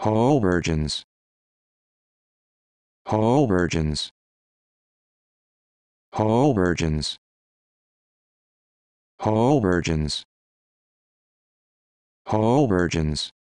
Whole virgins. Whole virgins. Whole virgins. Whole virgins. Whole virgins.